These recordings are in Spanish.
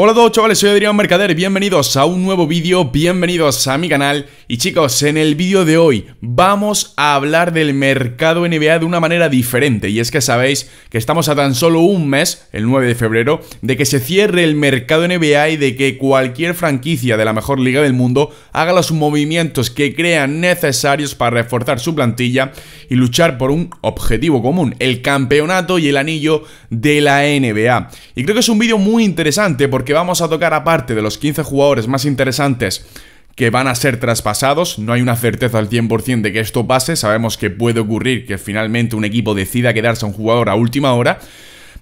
Hola a todos chavales, soy Adrián Mercader, bienvenidos a un nuevo vídeo, bienvenidos a mi canal y chicos, en el vídeo de hoy vamos a hablar del mercado NBA de una manera diferente. Y es que sabéis que estamos a tan solo un mes, el 9 de febrero, de que se cierre el mercado NBA y de que cualquier franquicia de la mejor liga del mundo haga los movimientos que crean necesarios para reforzar su plantilla y luchar por un objetivo común, el campeonato y el anillo de la NBA. Y creo que es un vídeo muy interesante porque vamos a tocar aparte de los 15 jugadores más interesantes que van a ser traspasados. No hay una certeza al 100% de que esto pase. Sabemos que puede ocurrir que finalmente un equipo decida quedarse a un jugador a última hora.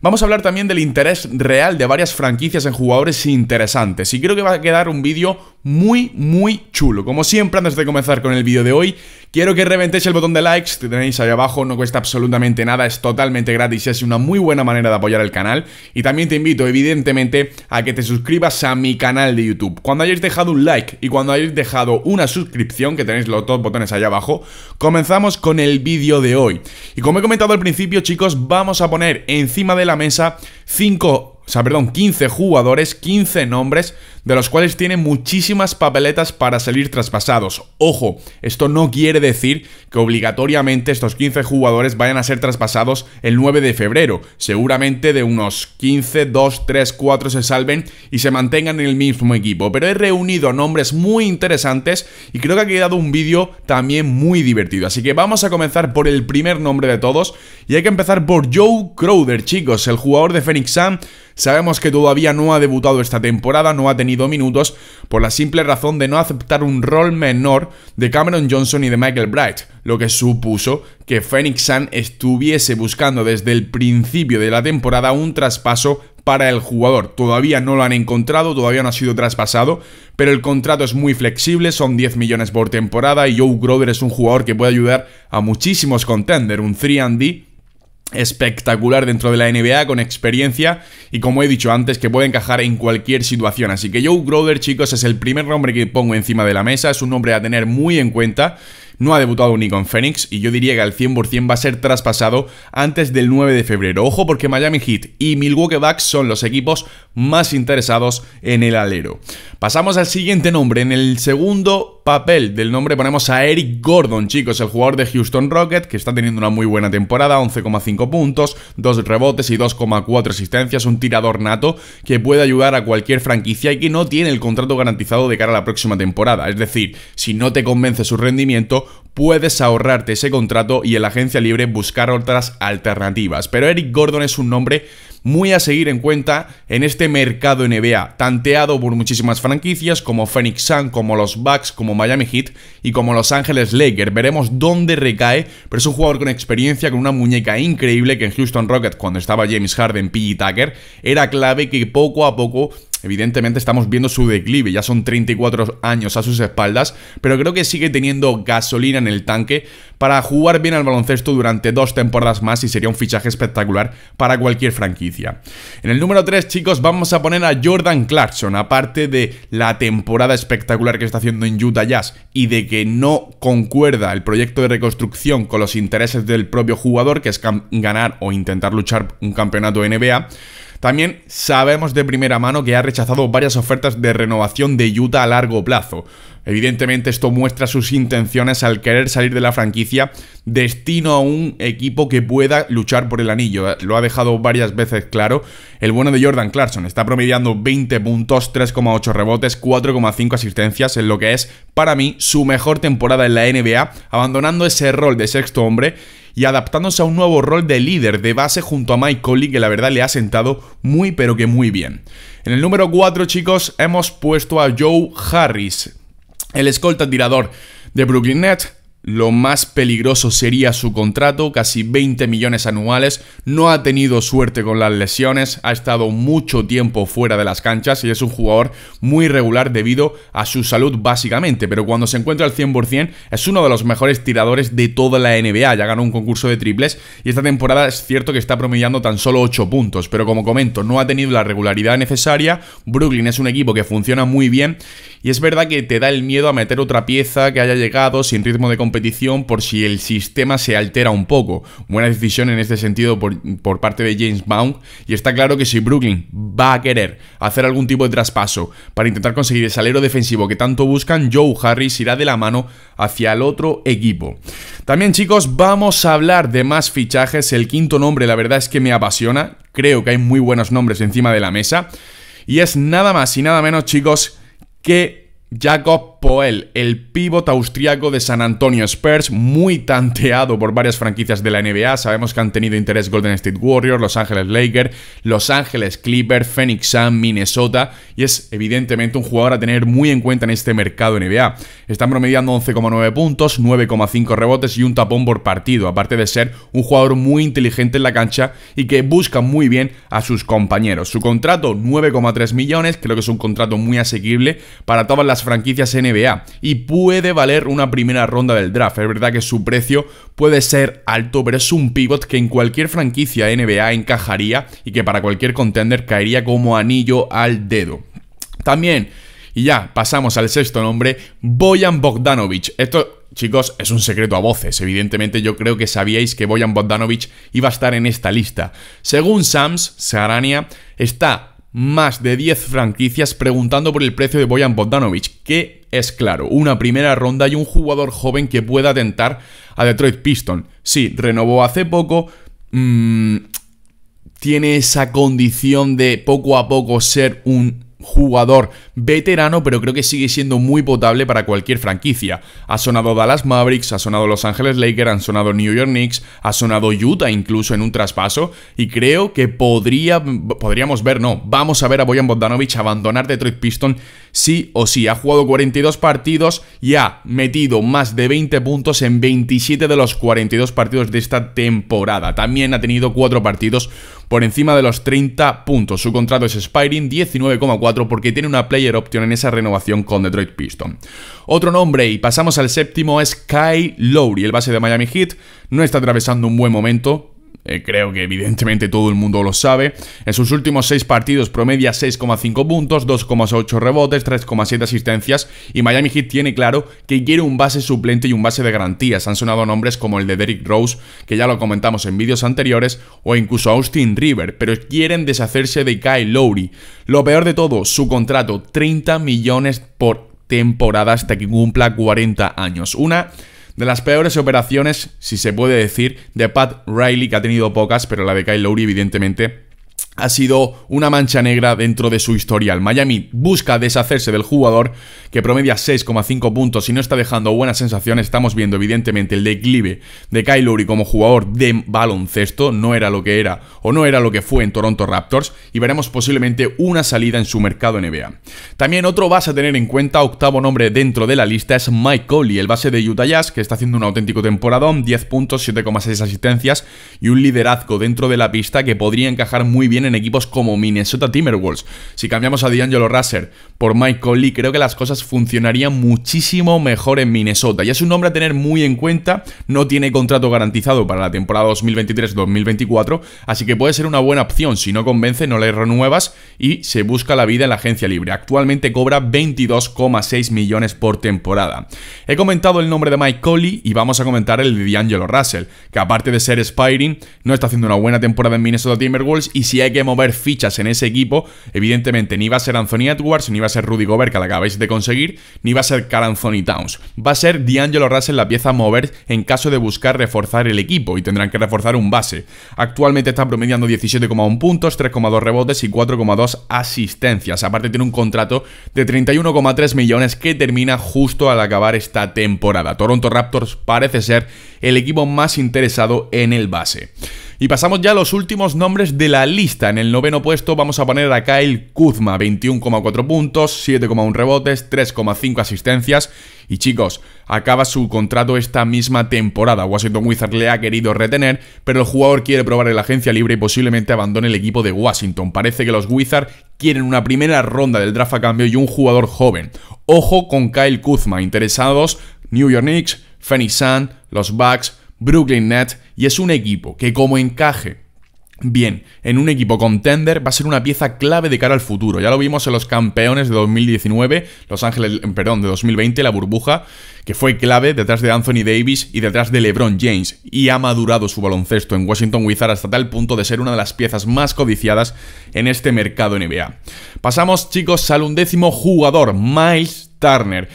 Vamos a hablar también del interés real de varias franquicias en jugadores interesantes. Y creo que va a quedar un vídeo muy, muy chulo. Como siempre, antes de comenzar con el vídeo de hoy, quiero que reventéis el botón de likes que tenéis ahí abajo, no cuesta absolutamente nada, es totalmente gratis y es una muy buena manera de apoyar el canal. Y también te invito, evidentemente, a que te suscribas a mi canal de YouTube. Cuando hayáis dejado un like y cuando hayáis dejado una suscripción, que tenéis los dos botones allá abajo, comenzamos con el vídeo de hoy. Y como he comentado al principio, chicos, vamos a poner encima de la mesa 5 o sea, perdón, 15 jugadores, 15 nombres de los cuales tiene muchísimas papeletas para salir traspasados. Ojo, esto no quiere decir que obligatoriamente estos 15 jugadores vayan a ser traspasados el 9 de febrero. Seguramente de unos 15, 2, 3, 4 se salven y se mantengan en el mismo equipo. Pero he reunido nombres muy interesantes y creo que ha quedado un vídeo también muy divertido. Así que vamos a comenzar por el primer nombre de todos y hay que empezar por Joe Crowder, chicos, el jugador de Phoenix Sun. Sabemos que todavía no ha debutado esta temporada, no ha tenido minutos por la simple razón de no aceptar un rol menor de Cameron Johnson y de Michael Bright, lo que supuso que Phoenix Sun estuviese buscando desde el principio de la temporada un traspaso para el jugador. Todavía no lo han encontrado, todavía no ha sido traspasado, pero el contrato es muy flexible, son 10 millones por temporada y Joe Grover es un jugador que puede ayudar a muchísimos contender, un 3D espectacular dentro de la NBA con experiencia y como he dicho antes que puede encajar en cualquier situación. Así que Joe Grover chicos es el primer nombre que pongo encima de la mesa, es un nombre a tener muy en cuenta. No ha debutado ni con Phoenix y yo diría que al 100% va a ser traspasado antes del 9 de febrero. Ojo porque Miami Heat y Milwaukee Bucks son los equipos más interesados en el alero. Pasamos al siguiente nombre. En el segundo papel del nombre ponemos a Eric Gordon, chicos, el jugador de Houston Rocket, que está teniendo una muy buena temporada, 11,5 puntos, 2 rebotes y 2,4 asistencias, un tirador nato que puede ayudar a cualquier franquicia y que no tiene el contrato garantizado de cara a la próxima temporada. Es decir, si no te convence su rendimiento, puedes ahorrarte ese contrato y en la agencia libre buscar otras alternativas. Pero Eric Gordon es un nombre muy a seguir en cuenta en este mercado NBA, tanteado por muchísimas franquicias como Phoenix Sun, como los Bucks, como Miami Heat y como Los Ángeles Lakers. Veremos dónde recae, pero es un jugador con experiencia, con una muñeca increíble que en Houston Rockets, cuando estaba James Harden, PG Tucker, era clave que poco a poco Evidentemente estamos viendo su declive, ya son 34 años a sus espaldas, pero creo que sigue teniendo gasolina en el tanque para jugar bien al baloncesto durante dos temporadas más y sería un fichaje espectacular para cualquier franquicia. En el número 3, chicos, vamos a poner a Jordan Clarkson, aparte de la temporada espectacular que está haciendo en Utah Jazz y de que no concuerda el proyecto de reconstrucción con los intereses del propio jugador, que es ganar o intentar luchar un campeonato NBA. También sabemos de primera mano que ha rechazado varias ofertas de renovación de Utah a largo plazo. Evidentemente esto muestra sus intenciones al querer salir de la franquicia destino a un equipo que pueda luchar por el anillo. Lo ha dejado varias veces claro el bueno de Jordan Clarkson. Está promediando 20 puntos, 3,8 rebotes, 4,5 asistencias en lo que es para mí su mejor temporada en la NBA, abandonando ese rol de sexto hombre y adaptándose a un nuevo rol de líder de base junto a Mike Conley que la verdad le ha sentado muy pero que muy bien. En el número 4 chicos hemos puesto a Joe Harris, el escolta tirador de Brooklyn Nets lo más peligroso sería su contrato, casi 20 millones anuales. No ha tenido suerte con las lesiones, ha estado mucho tiempo fuera de las canchas y es un jugador muy regular debido a su salud básicamente. Pero cuando se encuentra al 100% es uno de los mejores tiradores de toda la NBA. Ya ganó un concurso de triples y esta temporada es cierto que está promediando tan solo 8 puntos. Pero como comento, no ha tenido la regularidad necesaria. Brooklyn es un equipo que funciona muy bien y es verdad que te da el miedo a meter otra pieza que haya llegado sin ritmo de competición por si el sistema se altera un poco. Buena decisión en este sentido por, parte de James Baum. Y está claro que si Brooklyn va a querer hacer algún tipo de traspaso para intentar conseguir el salero defensivo que tanto buscan, Joe Harris irá de la mano hacia el otro equipo. También chicos, vamos a hablar de más fichajes. El quinto nombre, la verdad es que me apasiona. Creo que hay muy buenos nombres encima de la mesa. Y es nada más y nada menos, chicos, que Jacob Poel, el pívot austriaco de San Antonio Spurs, muy tanteado por varias franquicias de la NBA. Sabemos que han tenido interés Golden State Warriors, Los Ángeles Lakers, Los Ángeles Clippers, Phoenix Sun, Minnesota y es evidentemente un jugador a tener muy en cuenta en este mercado NBA. Están promediando 11,9 puntos, 9,5 rebotes y un tapón por partido, aparte de ser un jugador muy inteligente en la cancha y que busca muy bien a sus compañeros. Su contrato 9,3 millones, creo que es un contrato muy asequible para todas las franquicias en NBA y puede valer una primera ronda del draft. Es verdad que su precio puede ser alto, pero es un pivot que en cualquier franquicia NBA encajaría y que para cualquier contender caería como anillo al dedo. También, y ya pasamos al sexto nombre, Boyan Bogdanovich Esto Chicos, es un secreto a voces. Evidentemente, yo creo que sabíais que Boyan Bogdanovich iba a estar en esta lista. Según Sams, Sarania está más de 10 franquicias preguntando por el precio de Boyan Bogdanovic, que es claro, una primera ronda y un jugador joven que pueda atentar a Detroit Piston. Sí, renovó hace poco, mm, tiene esa condición de poco a poco ser un jugador veterano, pero creo que sigue siendo muy potable para cualquier franquicia. Ha sonado Dallas Mavericks, ha sonado Los Angeles Lakers, han sonado New York Knicks, ha sonado Utah incluso en un traspaso, y creo que podría, podríamos ver, no, vamos a ver a Boyan Bogdanovic abandonar Detroit Pistons sí o sí. Ha jugado 42 partidos y ha metido más de 20 puntos en 27 de los 42 partidos de esta temporada. También ha tenido 4 partidos por encima de los 30 puntos. Su contrato es expiring 19,4 porque tiene una player option en esa renovación con Detroit Piston. Otro nombre y pasamos al séptimo es Kyle Lowry, el base de Miami Heat. No está atravesando un buen momento, eh, creo que evidentemente todo el mundo lo sabe. En sus últimos 6 partidos promedia 6,5 puntos, 2,8 rebotes, 3,7 asistencias y Miami Heat tiene claro que quiere un base suplente y un base de garantías. Han sonado nombres como el de Derrick Rose, que ya lo comentamos en vídeos anteriores, o incluso Austin River, pero quieren deshacerse de Kyle Lowry. Lo peor de todo, su contrato, 30 millones por temporada hasta que cumpla 40 años. Una de las peores operaciones, si se puede decir, de Pat Riley, que ha tenido pocas, pero la de Kyle Lowry, evidentemente, ha sido una mancha negra dentro de su historial. Miami busca deshacerse del jugador que promedia 6,5 puntos y no está dejando buenas sensaciones. Estamos viendo evidentemente el declive de Kyle Lowry como jugador de baloncesto, no era lo que era o no era lo que fue en Toronto Raptors y veremos posiblemente una salida en su mercado NBA. También otro vas a tener en cuenta, octavo nombre dentro de la lista es Mike Coley, el base de Utah Jazz que está haciendo un auténtico temporadón, 10 puntos, 7,6 asistencias y un liderazgo dentro de la pista que podría encajar muy bien en equipos como Minnesota Timberwolves. Si cambiamos a D'Angelo Russell por Mike Lee, creo que las cosas funcionarían muchísimo mejor en Minnesota. Y es un nombre a tener muy en cuenta, no tiene contrato garantizado para la temporada 2023-2024, así que puede ser una buena opción. Si no convence, no le renuevas y se busca la vida en la agencia libre. Actualmente cobra 22,6 millones por temporada. He comentado el nombre de Mike Colley y vamos a comentar el de D'Angelo Russell, que aparte de ser Spiring, no está haciendo una buena temporada en Minnesota Timberwolves y si hay que que mover fichas en ese equipo, evidentemente ni va a ser Anthony Edwards, ni va a ser Rudy Gobert, que la acabáis de conseguir, ni va a ser Carl Anthony Towns. Va a ser D'Angelo Russell la pieza a mover en caso de buscar reforzar el equipo y tendrán que reforzar un base. Actualmente está promediando 17,1 puntos, 3,2 rebotes y 4,2 asistencias. Aparte tiene un contrato de 31,3 millones que termina justo al acabar esta temporada. Toronto Raptors parece ser el equipo más interesado en el base. Y pasamos ya a los últimos nombres de la lista. En el noveno puesto vamos a poner a Kyle Kuzma, 21,4 puntos, 7,1 rebotes, 3,5 asistencias. Y chicos, acaba su contrato esta misma temporada. Washington Wizards le ha querido retener, pero el jugador quiere probar en agencia libre y posiblemente abandone el equipo de Washington. Parece que los Wizards quieren una primera ronda del draft a cambio y un jugador joven. Ojo con Kyle Kuzma, interesados New York Knicks, Phoenix Sun, los Bucks, Brooklyn Nets y es un equipo que como encaje bien en un equipo contender va a ser una pieza clave de cara al futuro. Ya lo vimos en los campeones de 2019, Los Ángeles, eh, perdón, de 2020, la burbuja, que fue clave detrás de Anthony Davis y detrás de LeBron James y ha madurado su baloncesto en Washington Wizards hasta tal punto de ser una de las piezas más codiciadas en este mercado NBA. Pasamos, chicos, al undécimo jugador, Miles Turner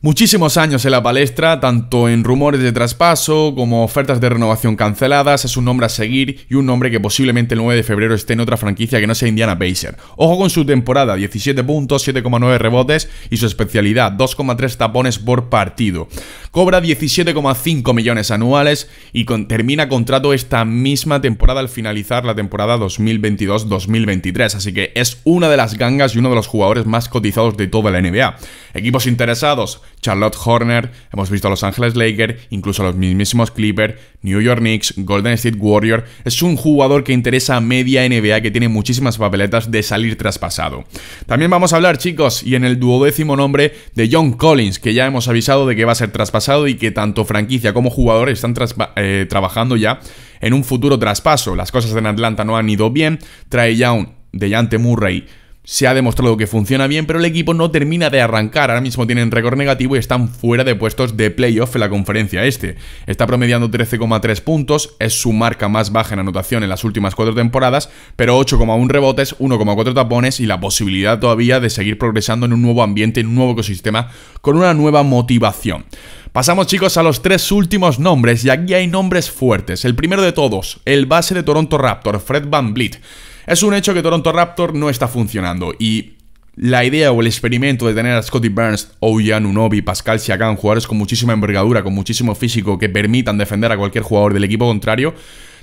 muchísimos años en la palestra, tanto en rumores de traspaso como ofertas de renovación canceladas, es un nombre a seguir y un nombre que posiblemente el 9 de febrero esté en otra franquicia que no sea Indiana Pacers. Ojo con su temporada, 17 puntos, 7,9 rebotes y su especialidad, 2,3 tapones por partido. Cobra 17,5 millones anuales y termina contrato esta misma temporada al finalizar la temporada 2022-2023, así que es una de las gangas y uno de los jugadores más cotizados de toda la NBA. Equipos interesados, Charlotte Horner, hemos visto a Los Angeles Lakers, incluso a los mismísimos Clippers, New York Knicks, Golden State Warrior. Es un jugador que interesa a media NBA que tiene muchísimas papeletas de salir traspasado. También vamos a hablar, chicos, y en el duodécimo nombre de John Collins, que ya hemos avisado de que va a ser traspasado y que tanto franquicia como jugador están eh, trabajando ya en un futuro traspaso. Las cosas en Atlanta no han ido bien. Trae ya de Yante Murray se ha demostrado que funciona bien, pero el equipo no termina de arrancar. Ahora mismo tienen récord negativo y están fuera de puestos de playoff en la conferencia este. Está promediando 13,3 puntos, es su marca más baja en anotación en las últimas cuatro temporadas, pero 8,1 rebotes, 1,4 tapones y la posibilidad todavía de seguir progresando en un nuevo ambiente, en un nuevo ecosistema, con una nueva motivación. Pasamos chicos a los tres últimos nombres y aquí hay nombres fuertes. El primero de todos, el base de Toronto Raptor, Fred Van Vliet. Es un hecho que Toronto Raptor no está funcionando y la idea o el experimento de tener a Scotty Burns, Ouyan, Unobi, Pascal Siakam, jugadores con muchísima envergadura, con muchísimo físico, que permitan defender a cualquier jugador del equipo contrario,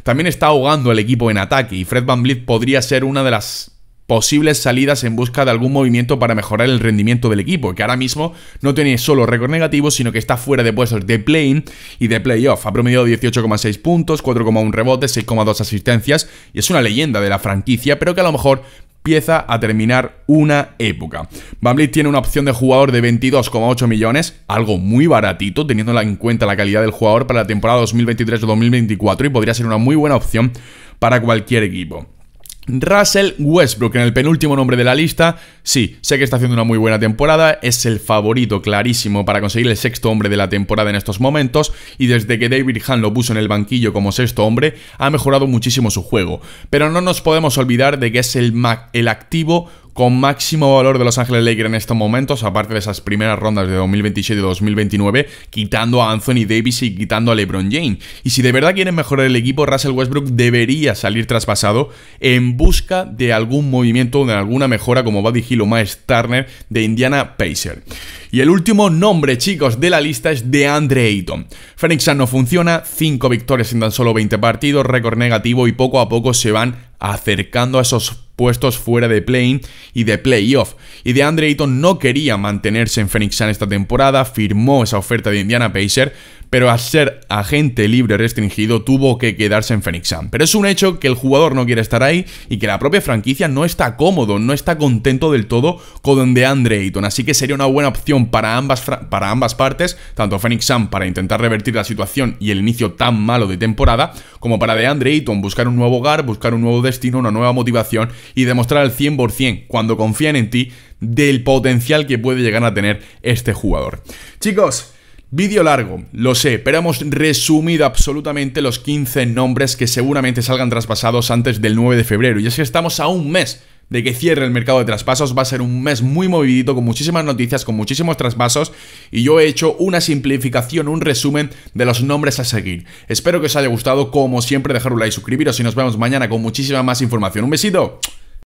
también está ahogando al equipo en ataque y Fred Van Vliet podría ser una de las posibles salidas en busca de algún movimiento para mejorar el rendimiento del equipo, que ahora mismo no tiene solo récord negativo, sino que está fuera de puestos de play-in y de playoff. Ha promediado 18,6 puntos, 4,1 rebotes, 6,2 asistencias y es una leyenda de la franquicia, pero que a lo mejor empieza a terminar una época. Van tiene una opción de jugador de 22,8 millones, algo muy baratito, teniendo en cuenta la calidad del jugador para la temporada 2023-2024 y podría ser una muy buena opción para cualquier equipo. Russell Westbrook en el penúltimo nombre de la lista. Sí, sé que está haciendo una muy buena temporada, es el favorito clarísimo para conseguir el sexto hombre de la temporada en estos momentos y desde que David Hahn lo puso en el banquillo como sexto hombre ha mejorado muchísimo su juego. Pero no nos podemos olvidar de que es el, el activo con máximo valor de Los Ángeles Lakers en estos momentos, aparte de esas primeras rondas de 2027 y 2029, quitando a Anthony Davis y quitando a LeBron James. Y si de verdad quieren mejorar el equipo, Russell Westbrook debería salir traspasado en busca de algún movimiento, de alguna mejora, como va a o Miles Turner de Indiana Pacers. Y el último nombre, chicos, de la lista es de Andre Ayton. Phoenix no funciona, 5 victorias en tan solo 20 partidos, récord negativo y poco a poco se van acercando a esos puestos fuera de play y de playoff. Y de Andre Ayton no quería mantenerse en Phoenix Sun esta temporada, firmó esa oferta de Indiana Pacers pero al ser agente libre restringido tuvo que quedarse en Phoenix Sun. Pero es un hecho que el jugador no quiere estar ahí y que la propia franquicia no está cómodo, no está contento del todo con DeAndre Andre Ayton. Así que sería una buena opción para ambas, para ambas partes, tanto Phoenix Sun para intentar revertir la situación y el inicio tan malo de temporada, como para DeAndre Ayton buscar un nuevo hogar, buscar un nuevo destino, una nueva motivación y demostrar al 100% cuando confían en ti del potencial que puede llegar a tener este jugador. Chicos, Vídeo largo, lo sé, pero hemos resumido absolutamente los 15 nombres que seguramente salgan traspasados antes del 9 de febrero. Y es que estamos a un mes de que cierre el mercado de traspasos. Va a ser un mes muy movidito, con muchísimas noticias, con muchísimos traspasos. Y yo he hecho una simplificación, un resumen de los nombres a seguir. Espero que os haya gustado. Como siempre, dejar un like, suscribiros y nos vemos mañana con muchísima más información. Un besito.